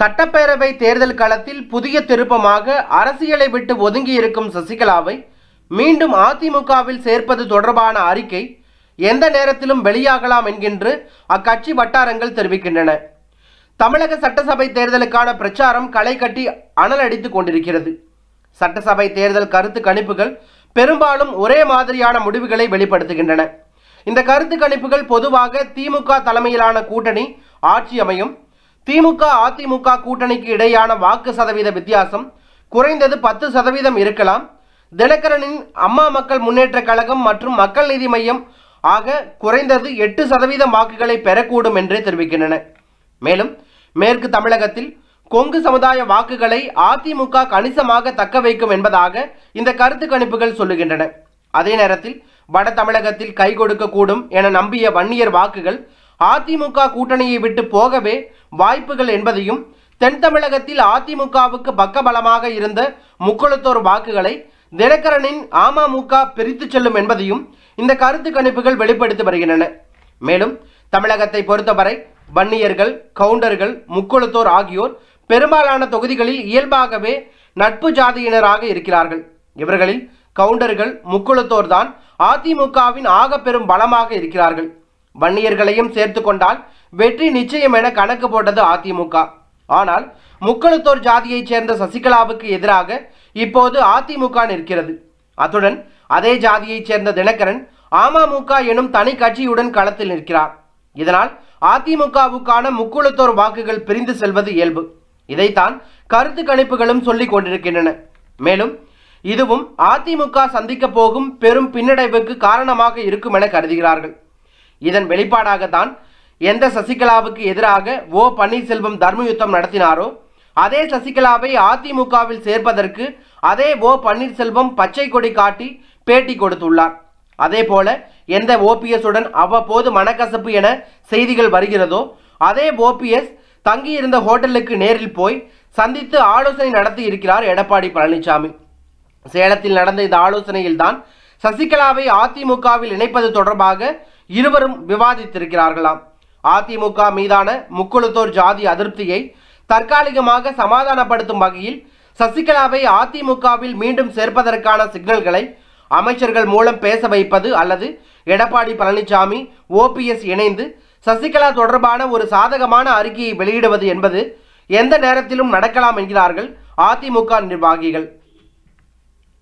சட்டப்பேரவை தேர்தல் களத்தில் புதிய திருப்பமாக அரசியலை விட்டு ஒதுங்கி இருக்கும் சசிகலாவை மீண்டும் அதிமுகவில் சேர்ப்பது தொடர்பான அறிக்கை எந்த நேரத்திலும் வெளியாகலாம் என்கின்று அக்கட்சி வட்டாரங்கள் தெரிவிக்கின்றன தமிழக சட்டசபை தேர்தலுக்கான பிரச்சாரம் களை கட்டி அனல் அடித்துக் கொண்டிருக்கிறது சட்டசபை தேர்தல் கருத்து கணிப்புகள் பெரும்பாலும் ஒரே மாதிரியான முடிவுகளை வெளிப்படுத்துகின்றன இந்த கருத்து கணிப்புகள் பொதுவாக திமுக தலைமையிலான கூட்டணி ஆட்சி அமையும் திமுக அதிமுக கூட்டணிக்கு இடையான வாக்கு சதவீத வித்தியாசம் குறைந்தது பத்து சதவீதம் இருக்கலாம் தினகரனின் அம்மா மக்கள் முன்னேற்ற கழகம் மற்றும் மக்கள் நீதி மையம் ஆக குறைந்தது எட்டு சதவீதம் வாக்குகளை பெறக்கூடும் என்றே தெரிவிக்கின்றன மேலும் மேற்கு தமிழகத்தில் கொங்கு சமுதாய வாக்குகளை அதிமுக கணிசமாக தக்க வைக்கும் என்பதாக இந்த கருத்து கணிப்புகள் சொல்லுகின்றன அதே நேரத்தில் வட தமிழகத்தில் கை கொடுக்கக்கூடும் என நம்பிய வன்னியர் வாக்குகள் அதிமுக கூட்டணியை விட்டு போகவே வாய்ப்புகள் என்பதையும் தென் தமிழகத்தில் அதிமுகவுக்கு பக்கபலமாக இருந்த முக்குளத்தோர் வாக்குகளை தினகரனின் அமமுக பிரித்து செல்லும் என்பதையும் இந்த கருத்து கணிப்புகள் வெளிப்படுத்தி வருகின்றன மேலும் தமிழகத்தை பொறுத்தவரை வன்னியர்கள் கவுண்டர்கள் முக்குளத்தோர் ஆகியோர் பெரும்பாலான தொகுதிகளில் இயல்பாகவே நட்பு ஜாதியினராக இருக்கிறார்கள் இவர்களில் கவுண்டர்கள் முக்குளத்தோர் தான் அதிமுகவின் ஆக பெரும் பலமாக இருக்கிறார்கள் வன்னியர்களையும் சேர்த்து கொண்டால் வெற்றி நிச்சயம் என கணக்கு போட்டது அதிமுக ஆனால் முக்களத்தோர் ஜாதியைச் சேர்ந்த சசிகலாவுக்கு எதிராக இப்போது அதிமுக நிற்கிறது அத்துடன் அதே ஜாதியைச் சேர்ந்த தினகரன் அமமுக எனும் தனி கட்சியுடன் களத்தில் நிற்கிறார் இதனால் அதிமுகவுக்கான முக்குளத்தோர் வாக்குகள் பிரிந்து செல்வது இயல்பு இதைத்தான் கருத்து கணிப்புகளும் சொல்லிக் கொண்டிருக்கின்றன மேலும் இதுவும் அதிமுக சந்திக்க போகும் பெரும் பின்னடைவுக்கு காரணமாக இருக்கும் என கருதுகிறார்கள் இதன் வெளிப்பாடாகத்தான் எந்த சசிகலாவுக்கு எதிராக ஓ பன்னீர்செல்வம் தர்மயுத்தம் நடத்தினாரோ அதே சசிகலாவை அதிமுகவில் சேர்ப்பதற்கு அதே ஓ பன்னீர்செல்வம் பச்சை கொடி காட்டி பேட்டி கொடுத்துள்ளார் அதே போல எந்த ஓபிஎஸுடன் அவ்வப்போது மனக்கசப்பு என செய்திகள் வருகிறதோ அதே ஓபிஎஸ் தங்கியிருந்த ஹோட்டலுக்கு நேரில் போய் சந்தித்து ஆலோசனை நடத்தி இருக்கிறார் எடப்பாடி பழனிசாமி சேலத்தில் நடந்த இந்த ஆலோசனையில்தான் சசிகலாவை அதிமுகவில் இணைப்பது தொடர்பாக இருவரும் விவாதித்திருக்கிறார்களாம் அதிமுக மீதான முக்குளத்தோர் ஜாதி அதிருப்தியை தற்காலிகமாக சமாதானப்படுத்தும் வகையில் சசிகலாவை அதிமுகவில் மீண்டும் சேர்ப்பதற்கான சிக்னல்களை அமைச்சர்கள் மூலம் பேச வைப்பது அல்லது எடப்பாடி பழனிசாமி ஓபிஎஸ் இணைந்து சசிகலா தொடர்பான ஒரு சாதகமான அறிக்கையை வெளியிடுவது என்பது எந்த நேரத்திலும் நடக்கலாம் என்கிறார்கள் அதிமுக நிர்வாகிகள்